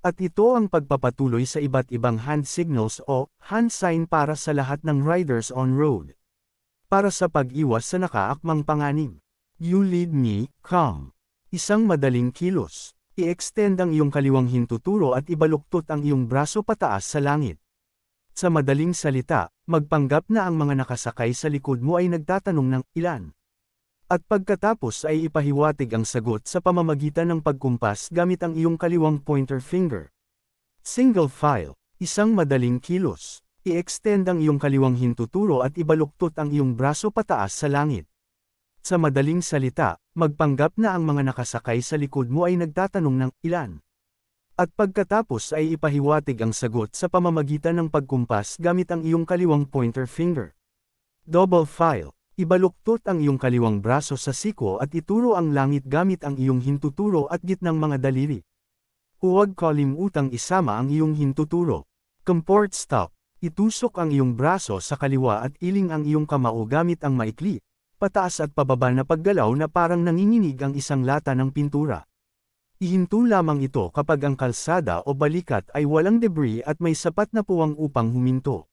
At ito ang pagpapatuloy sa iba't ibang hand signals o hand sign para sa lahat ng riders on road. Para sa pag-iwas sa nakaakmang panganib. You lead me, come. Isang madaling kilos. I-extend ang iyong kaliwang hintuturo at ibaluktot ang iyong braso pataas sa langit. Sa madaling salita, magpanggap na ang mga nakasakay sa likod mo ay nagtatanong ng ilan. At pagkatapos ay ipahiwatig ang sagot sa pamamagitan ng pagkumpas gamit ang iyong kaliwang pointer finger. Single file, isang madaling kilos. I-extend ang iyong kaliwang hintuturo at ibaluktot ang iyong braso pataas sa langit. Sa madaling salita, magpanggap na ang mga nakasakay sa likod mo ay nagtatanong ng ilan. At pagkatapos ay ipahiwatig ang sagot sa pamamagitan ng pagkumpas gamit ang iyong kaliwang pointer finger. Double file, Ibaluktot ang iyong kaliwang braso sa siko at ituro ang langit gamit ang iyong hintuturo at gitnang mga daliri. Huwag kalimutang isama ang iyong hintuturo. Comport stop. Itusok ang iyong braso sa kaliwa at iling ang iyong kamao gamit ang maikli, pataas at pababa na paggalaw na parang nanginginig ang isang lata ng pintura. Ihinto lamang ito kapag ang kalsada o balikat ay walang debris at may sapat na puwang upang huminto.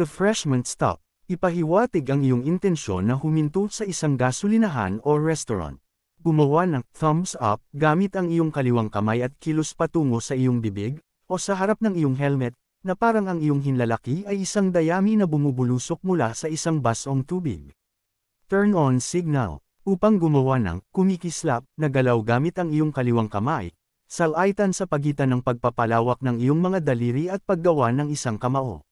Refreshment stop. Ipahiwatig ang iyong intensyon na huminto sa isang gasolinahan o restaurant. Gumawa ng thumbs up gamit ang iyong kaliwang kamay at kilos patungo sa iyong bibig, o sa harap ng iyong helmet, na parang ang iyong hinlalaki ay isang dayami na bumubulusok mula sa isang basong tubig. Turn on signal, upang gumawa ng kumikislap na galaw gamit ang iyong kaliwang kamay, salaitan sa pagitan ng pagpapalawak ng iyong mga daliri at paggawa ng isang kamao.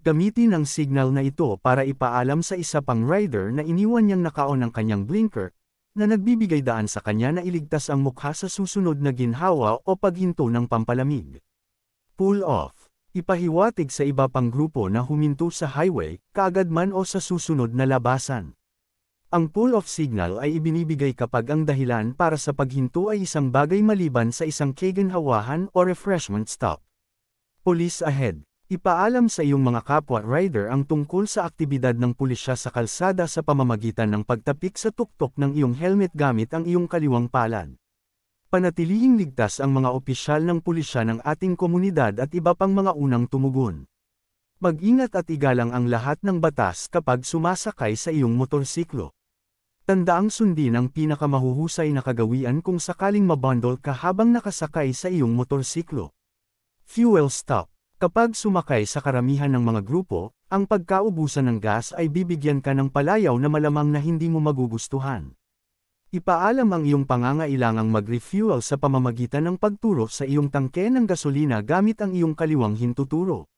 Gamitin ang signal na ito para ipaalam sa isa pang rider na iniwan niyang nakaon ang kanyang blinker, na nagbibigay daan sa kanya na iligtas ang mukha sa susunod na ginhawa o paghinto ng pampalamig. Pull off. Ipahiwatig sa iba pang grupo na huminto sa highway, kaagad man o sa susunod na labasan. Ang pull-off signal ay ibinibigay kapag ang dahilan para sa paghinto ay isang bagay maliban sa isang kaganhawahan o refreshment stop. Police ahead. Ipaalam sa iyong mga kapwa rider ang tungkol sa aktibidad ng pulisya sa kalsada sa pamamagitan ng pagtapik sa tuktok ng iyong helmet gamit ang iyong kaliwang palad. Panatilihing ligtas ang mga opisyal ng pulisya ng ating komunidad at iba pang mga unang tumugon. Mag-ingat at igalang ang lahat ng batas kapag sumasakay sa iyong motorsiklo. Tandaang sundin ang pinakamahuhusay na kagawian kung sakaling mabundle ka habang nakasakay sa iyong motorsiklo. Fuel Stop Kapag sumakay sa karamihan ng mga grupo, ang pagkaubusan ng gas ay bibigyan ka ng palayaw na malamang na hindi mo magugustuhan. Ipaalam ang iyong pangangailangang mag-refuel sa pamamagitan ng pagturo sa iyong tangke ng gasolina gamit ang iyong kaliwang hintuturo.